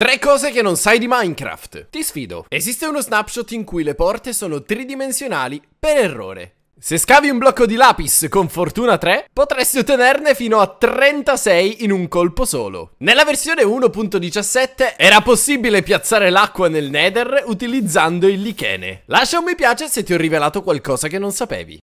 Tre cose che non sai di Minecraft. Ti sfido. Esiste uno snapshot in cui le porte sono tridimensionali per errore. Se scavi un blocco di lapis con fortuna 3, potresti ottenerne fino a 36 in un colpo solo. Nella versione 1.17 era possibile piazzare l'acqua nel nether utilizzando il lichene. Lascia un mi piace se ti ho rivelato qualcosa che non sapevi.